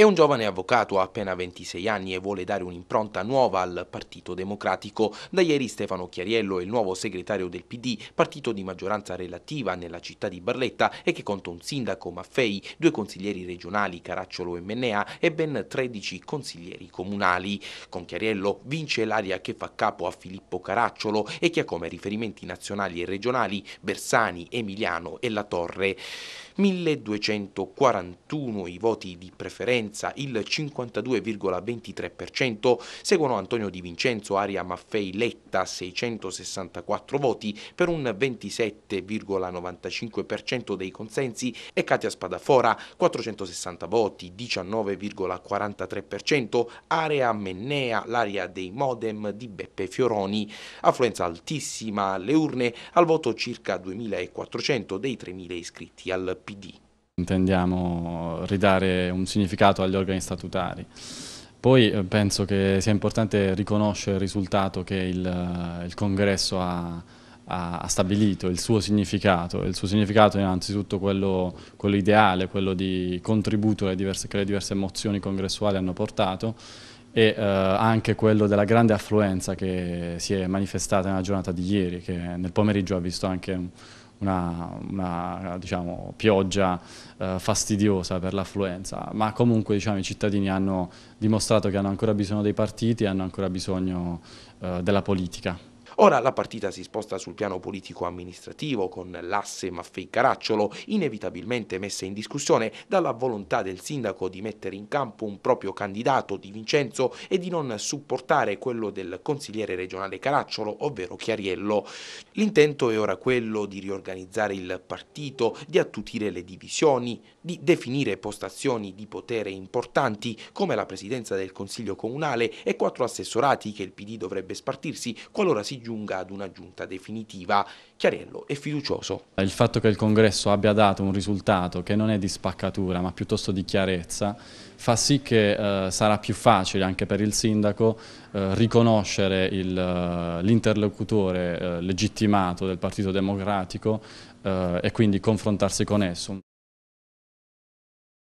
È un giovane avvocato, ha appena 26 anni e vuole dare un'impronta nuova al Partito Democratico. Da ieri Stefano Chiariello è il nuovo segretario del PD, partito di maggioranza relativa nella città di Barletta e che conta un sindaco Maffei, due consiglieri regionali Caracciolo e Mennea e ben 13 consiglieri comunali. Con Chiariello vince l'area che fa capo a Filippo Caracciolo e che ha come riferimenti nazionali e regionali Bersani, Emiliano e La Torre. 1241 i voti di preferenza Vicenza il 52,23%, seguono Antonio Di Vincenzo, Aria Maffei Letta 664 voti per un 27,95% dei consensi e Katia Spadafora 460 voti, 19,43%, Area Mennea, l'area dei modem di Beppe Fioroni, affluenza altissima alle urne, al voto circa 2400 dei 3000 iscritti al PD. Intendiamo ridare un significato agli organi statutari. Poi eh, penso che sia importante riconoscere il risultato che il, eh, il congresso ha, ha, stabilito, il suo significato. Il suo significato è innanzitutto quello, quello ideale, quello di contributo diverse, che le diverse mozioni congressuali hanno portato e eh, anche quello della grande affluenza che si è manifestata nella giornata di ieri, che nel pomeriggio ha visto anche un, una, una diciamo, pioggia eh, fastidiosa per l'affluenza, ma comunque diciamo, i cittadini hanno dimostrato che hanno ancora bisogno dei partiti e hanno ancora bisogno eh, della politica. Ora la partita si sposta sul piano politico-amministrativo con l'asse Maffei-Caracciolo, inevitabilmente messa in discussione dalla volontà del sindaco di mettere in campo un proprio candidato di Vincenzo e di non supportare quello del consigliere regionale Caracciolo, ovvero Chiariello. L'intento è ora quello di riorganizzare il partito, di attutire le divisioni, di definire postazioni di potere importanti come la presidenza del Consiglio Comunale e quattro assessorati che il PD dovrebbe spartirsi qualora si giunga giunga ad una giunta definitiva, chiarello e fiducioso. Il fatto che il congresso abbia dato un risultato che non è di spaccatura ma piuttosto di chiarezza fa sì che eh, sarà più facile anche per il sindaco eh, riconoscere eh, l'interlocutore eh, legittimato del Partito Democratico eh, e quindi confrontarsi con esso.